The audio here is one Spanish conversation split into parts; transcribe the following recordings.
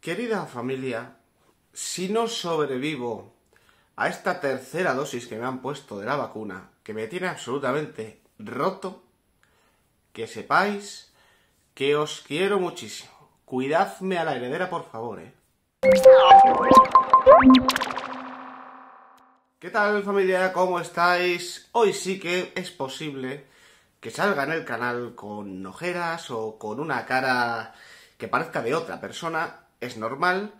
Querida familia, si no sobrevivo a esta tercera dosis que me han puesto de la vacuna, que me tiene absolutamente roto, que sepáis que os quiero muchísimo. Cuidadme a la heredera, por favor, ¿eh? ¿Qué tal familia? ¿Cómo estáis? Hoy sí que es posible que salga en el canal con ojeras o con una cara que parezca de otra persona es normal,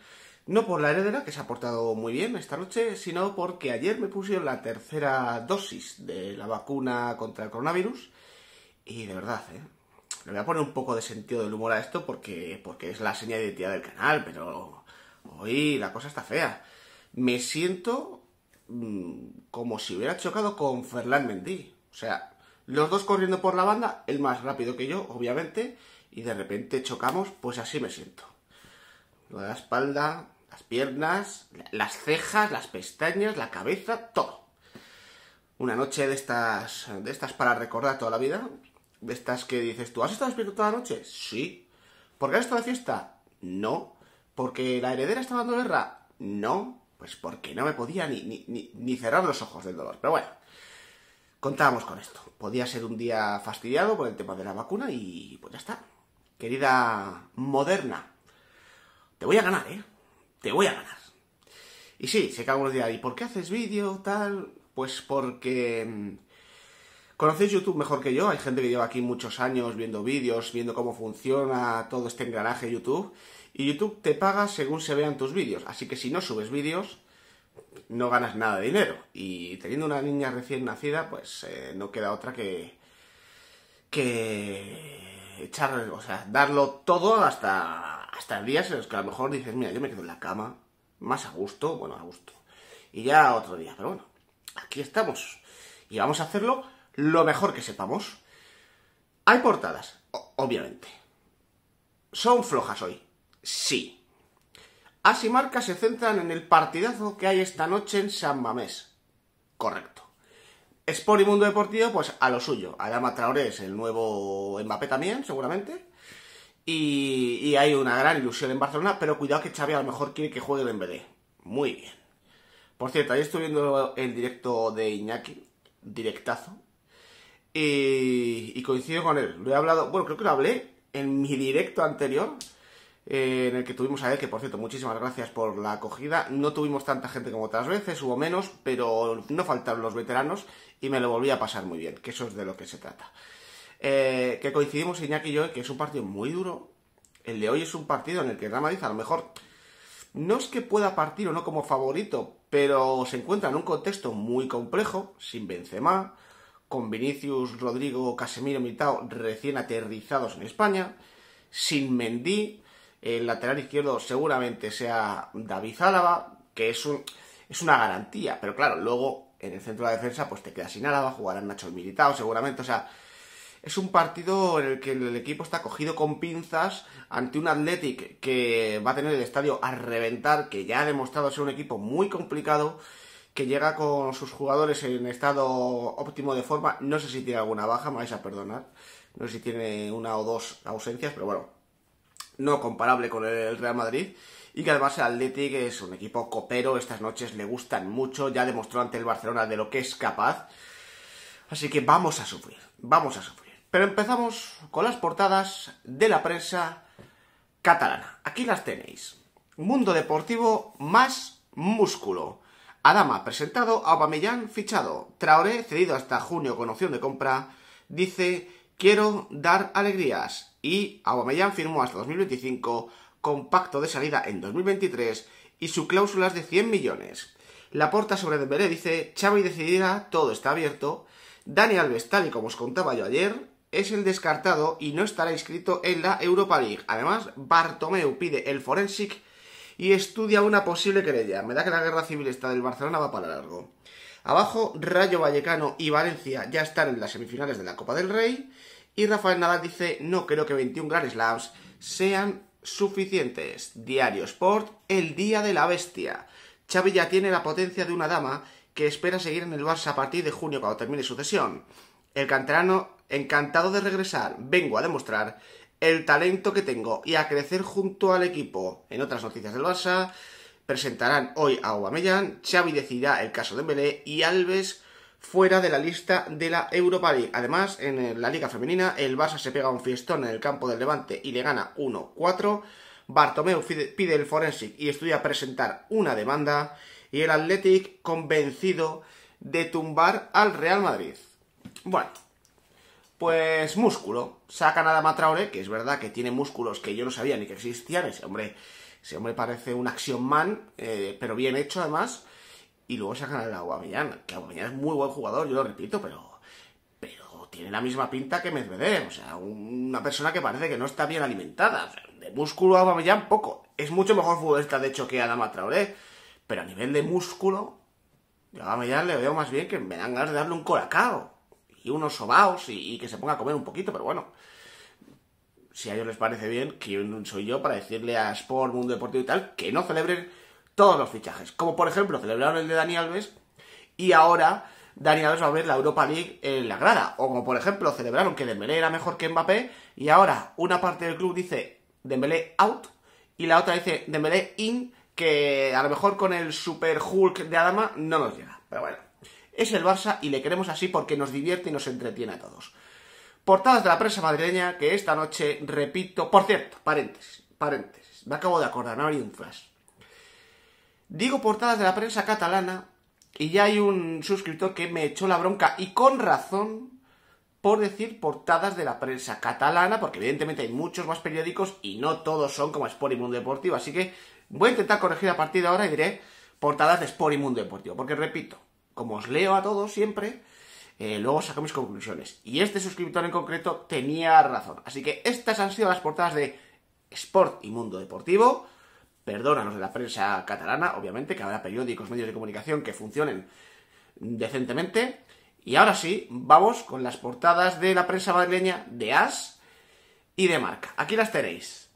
no por la heredera, que se ha portado muy bien esta noche, sino porque ayer me pusieron la tercera dosis de la vacuna contra el coronavirus y de verdad, ¿eh? le voy a poner un poco de sentido del humor a esto porque, porque es la señal de identidad del canal, pero hoy la cosa está fea. Me siento mm, como si hubiera chocado con Ferland Mendy. O sea, los dos corriendo por la banda, el más rápido que yo, obviamente, y de repente chocamos, pues así me siento de la espalda, las piernas, las cejas, las pestañas, la cabeza, todo. Una noche de estas, de estas para recordar toda la vida, de estas que dices, ¿tú has estado despierto toda la noche? Sí. ¿Por qué has estado de fiesta? No. ¿Porque la heredera estaba dando guerra? No. Pues porque no me podía ni, ni, ni cerrar los ojos del dolor. Pero bueno, contábamos con esto. Podía ser un día fastidiado por el tema de la vacuna y pues ya está. Querida moderna, te voy a ganar, ¿eh? Te voy a ganar. Y sí, se que algunos días. ¿Y por qué haces vídeo, tal? Pues porque... Mm, conoces YouTube mejor que yo, hay gente que lleva aquí muchos años viendo vídeos, viendo cómo funciona todo este engranaje YouTube, y YouTube te paga según se vean tus vídeos, así que si no subes vídeos, no ganas nada de dinero. Y teniendo una niña recién nacida, pues eh, no queda otra que... que... echar, o sea, darlo todo hasta hasta días en los que a lo mejor dices, mira, yo me quedo en la cama, más a gusto, bueno, a gusto. Y ya otro día, pero bueno, aquí estamos. Y vamos a hacerlo lo mejor que sepamos. Hay portadas, obviamente. ¿Son flojas hoy? Sí. así se centran en el partidazo que hay esta noche en San Mamés. Correcto. Sport y Mundo Deportivo, pues a lo suyo. Adama Traoré es el nuevo Mbappé también, seguramente. Y, hay una gran ilusión en Barcelona, pero cuidado que Xavi a lo mejor quiere que juegue el MBD. Muy bien. Por cierto, ahí estoy viendo el directo de Iñaki, directazo, y, coincido con él. Lo he hablado, bueno, creo que lo hablé en mi directo anterior, eh, en el que tuvimos a él, que por cierto, muchísimas gracias por la acogida. No tuvimos tanta gente como otras veces, hubo menos, pero no faltaron los veteranos y me lo volví a pasar muy bien, que eso es de lo que se trata. Eh, que, coincidimos Iñaki y yo que es un partido muy duro. El de hoy es un partido en el que Real a lo mejor no es que pueda partir o no como favorito, pero se encuentra en un contexto muy complejo, sin Benzema, con Vinicius, Rodrigo, Casemiro, Militao recién aterrizados en España, sin mendí el lateral izquierdo seguramente sea David Álava, que es, un, es una garantía, pero claro, luego en el centro de la defensa pues te queda sin Álava, jugarán Nacho Militao seguramente, o sea, es un partido en el que el equipo está cogido con pinzas ante un Athletic que va a tener el estadio a reventar, que ya ha demostrado ser un equipo muy complicado, que llega con sus jugadores en estado óptimo de forma. No sé si tiene alguna baja, me vais a perdonar. No sé si tiene una o dos ausencias, pero bueno, no comparable con el Real Madrid y que además el Athletic es un equipo copero, estas noches le gustan mucho, ya demostró ante el Barcelona de lo que es capaz. Así que vamos a sufrir, vamos a sufrir. Pero empezamos con las portadas de la prensa catalana. Aquí las tenéis. Mundo Deportivo más músculo. Adama presentado, Aubameyang fichado. Traoré cedido hasta junio con opción de compra. Dice, quiero dar alegrías. Y Aubameyang firmó hasta 2025 con pacto de salida en 2023 y su cláusula es de 100 millones. La porta sobre Dembélé dice, y decidida, todo está abierto. Dani Alves, tal y como os contaba yo ayer, es el descartado y no estará inscrito en la Europa League. Además, Bartomeu pide el Forensic y estudia una posible querella. Me da que la guerra civil está del Barcelona va para largo. Abajo, Rayo Vallecano y Valencia ya están en las semifinales de la Copa del Rey. Y Rafael Nadal dice, no creo que 21 Grand Slams sean suficientes. Diario Sport, el día de la bestia. Xavi ya tiene la potencia de una dama que espera seguir en el Barça a partir de junio cuando termine su cesión. El canterano Encantado de regresar, vengo a demostrar el talento que tengo y a crecer junto al equipo. En otras noticias del Barça, presentarán hoy a Aubameyang, Xavi decidirá el caso de Belé y Alves fuera de la lista de la Europa League. Además, en la Liga Femenina, el Barça se pega un fiestón en el campo del Levante y le gana 1-4. Bartomeu pide el Forensic y estudia presentar una demanda. Y el Athletic convencido de tumbar al Real Madrid. Bueno, pues músculo. Sacan a Dama Traore, que es verdad que tiene músculos que yo no sabía ni que existían. Ese hombre, ese hombre parece un action man, eh, pero bien hecho además. Y luego sacan a Aguamillán, que Aguamillán es muy buen jugador, yo lo repito, pero, pero tiene la misma pinta que Medvedev. O sea, una persona que parece que no está bien alimentada. de músculo a Aguamillán poco. Es mucho mejor futbolista, de hecho, que Dama Traoré. Pero a nivel de músculo, yo a le veo más bien que me dan ganas de darle un colacao y unos sobaos y, que se ponga a comer un poquito, pero bueno. Si a ellos les parece bien, que soy yo para decirle a Sport, Mundo Deportivo y tal, que no celebren todos los fichajes? Como por ejemplo, celebraron el de Dani Alves y ahora Dani Alves va a ver la Europa League en la grada. O como por ejemplo, celebraron que Dembélé era mejor que Mbappé y ahora una parte del club dice Dembélé out y la otra dice Dembélé in, que a lo mejor con el Super Hulk de Adama no nos llega. Pero bueno. Es el Barça y le queremos así porque nos divierte y nos entretiene a todos. Portadas de la prensa madrileña que esta noche, repito, por cierto, paréntesis, paréntesis, me acabo de acordar, no ha un flash. Digo portadas de la prensa catalana y ya hay un suscriptor que me echó la bronca y con razón por decir portadas de la prensa catalana, porque evidentemente hay muchos más periódicos y no todos son como Sport y Mundo Deportivo, así que voy a intentar corregir a partir de ahora y diré portadas de Sport y Mundo Deportivo, porque repito, como os leo a todos siempre, eh, luego saco mis conclusiones. Y este suscriptor en concreto tenía razón. Así que estas han sido las portadas de Sport y Mundo Deportivo. Perdónanos de la prensa catalana, obviamente, que habrá periódicos, medios de comunicación que funcionen decentemente. Y ahora sí, vamos con las portadas de la prensa madrileña de As y de Marca. Aquí las tenéis.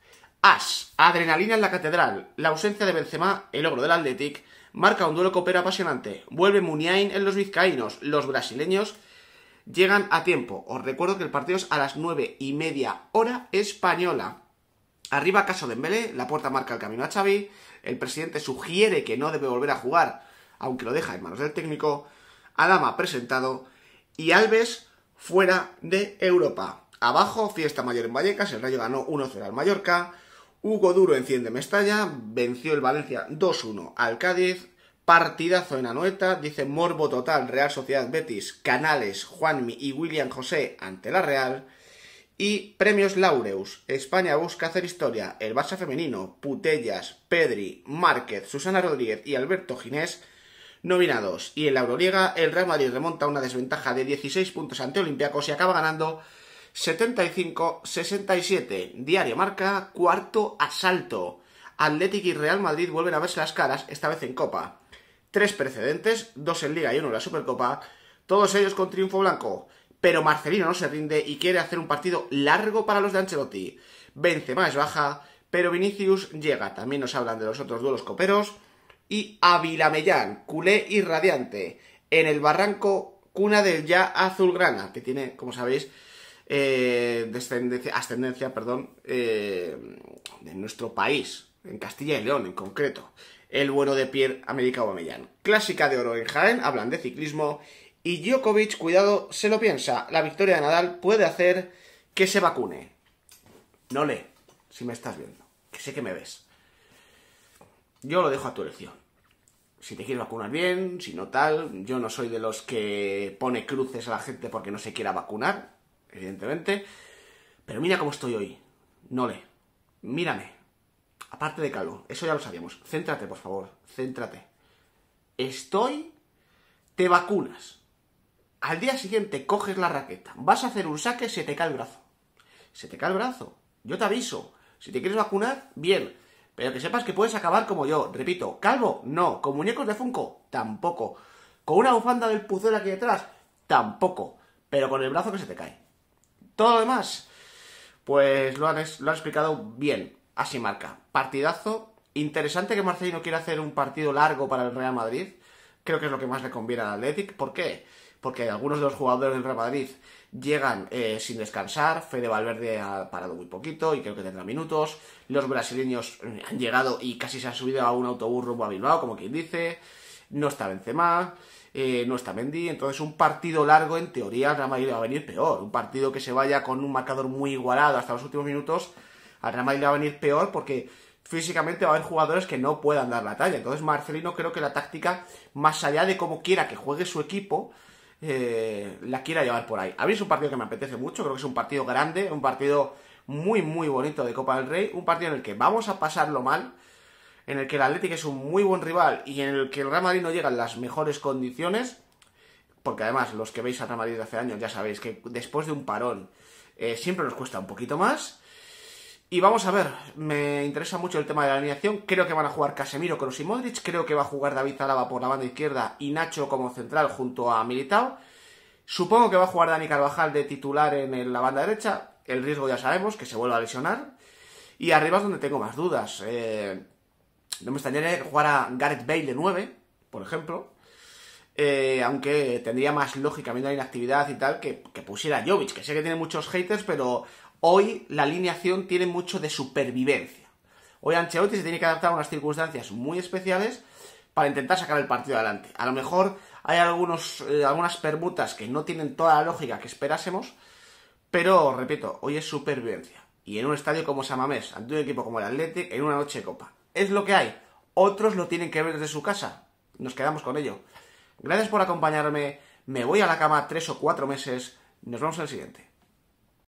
As, adrenalina en la catedral, la ausencia de Benzema, el logro del Athletic, marca un duelo copero apasionante. Vuelve Muniain en los vizcaínos. Los brasileños llegan a tiempo. Os recuerdo que el partido es a las nueve y media hora española. Arriba caso de Dembélé, la puerta marca el camino a Xavi. El presidente sugiere que no debe volver a jugar, aunque lo deja en manos del técnico. Adama presentado y Alves fuera de Europa. Abajo, fiesta mayor en Vallecas, el Rayo ganó 1-0 al Mallorca. Hugo Duro enciende Mestalla, venció el Valencia 2-1 al Cádiz, partidazo en Anoeta, dice Morbo Total, Real Sociedad Betis, Canales, Juanmi y William José ante la Real. Y premios Laureus, España busca hacer historia, el Barça femenino, Putellas, Pedri, Márquez, Susana Rodríguez y Alberto Ginés nominados. Y en la Euroliga, el Real Madrid remonta una desventaja de 16 puntos ante Olympiacos y acaba ganando 75-67. Diario Marca, cuarto asalto. Atlético y Real Madrid vuelven a verse las caras, esta vez en Copa. Tres precedentes, dos en Liga y uno en la Supercopa, todos ellos con triunfo blanco. Pero Marcelino no se rinde y quiere hacer un partido largo para los de Ancelotti. Benzema es baja, pero Vinicius llega. También nos hablan de los otros duelos coperos. Y Avilamellán, culé y radiante, en el barranco cuna del ya azulgrana, que tiene, como sabéis, eh, descendencia, ascendencia perdón, eh, de nuestro país, en Castilla y León en concreto. El bueno de Pierre América Aubameyang. Clásica de oro en Jaén, hablan de ciclismo y Djokovic, cuidado, se lo piensa. La victoria de Nadal puede hacer que se vacune. No le, si me estás viendo, que sé que me ves. Yo lo dejo a tu elección. Si te quieres vacunar bien, si no tal, yo no soy de los que pone cruces a la gente porque no se quiera vacunar evidentemente. Pero mira cómo estoy hoy. le, mírame. Aparte de calvo, eso ya lo sabíamos. Céntrate, por favor, céntrate. Estoy... Te vacunas. Al día siguiente coges la raqueta, vas a hacer un saque, se te cae el brazo. Se te cae el brazo. Yo te aviso. Si te quieres vacunar, bien. Pero que sepas que puedes acabar como yo. Repito, calvo, no. Con muñecos de Funko, tampoco. Con una bufanda del puzzle aquí detrás, tampoco. Pero con el brazo que se te cae. Todo lo demás, pues lo han, explicado bien. Así marca. Partidazo. Interesante que Marcelino quiera hacer un partido largo para el Real Madrid. Creo que es lo que más le conviene al Athletic. ¿Por qué? Porque algunos de los jugadores del Real Madrid llegan eh, sin descansar. Fede Valverde ha parado muy poquito y creo que tendrá minutos. Los brasileños mm, han llegado y casi se han subido a un autobús rumbo a Bilbao, como quien dice. No está Benzema. Eh, no está Mendy, entonces un partido largo en teoría al Real va a venir peor, un partido que se vaya con un marcador muy igualado hasta los últimos minutos, al Real Madrid va a venir peor porque físicamente va a haber jugadores que no puedan dar la talla, entonces Marcelino creo que la táctica, más allá de cómo quiera que juegue su equipo, eh, la quiera llevar por ahí. A mí es un partido que me apetece mucho, creo que es un partido grande, un partido muy muy bonito de Copa del Rey, un partido en el que vamos a pasarlo mal, en el que el Atlético es un muy buen rival y en el que el Real Madrid no llega en las mejores condiciones, porque además los que veis a Real Madrid hace años ya sabéis que después de un parón eh, siempre nos cuesta un poquito más. Y vamos a ver, me interesa mucho el tema de la alineación. Creo que van a jugar Casemiro, Kroos y Modric. Creo que va a jugar David Zalaba por la banda izquierda y Nacho como central junto a Militao. Supongo que va a jugar Dani Carvajal de titular en la banda derecha. El riesgo ya sabemos, que se vuelva a lesionar. Y arriba es donde tengo más dudas. Eh, no me extrañaría jugar a Gareth Bale de 9, por ejemplo. Eh, aunque tendría más lógica, viendo la inactividad y tal, que, pusiera Jovic, que sé que tiene muchos haters, pero hoy la alineación tiene mucho de supervivencia. Hoy Ancelotti se tiene que adaptar a unas circunstancias muy especiales para intentar sacar el partido adelante. A lo mejor hay algunos, eh, algunas permutas que no tienen toda la lógica que esperásemos, pero repito, hoy es supervivencia. Y en un estadio como Samamés, ante un equipo como el Athletic, en una noche de copa. Es lo que hay. Otros lo tienen que ver desde su casa. Nos quedamos con ello. Gracias por acompañarme. Me voy a la cama tres o cuatro meses. Nos vemos en el siguiente.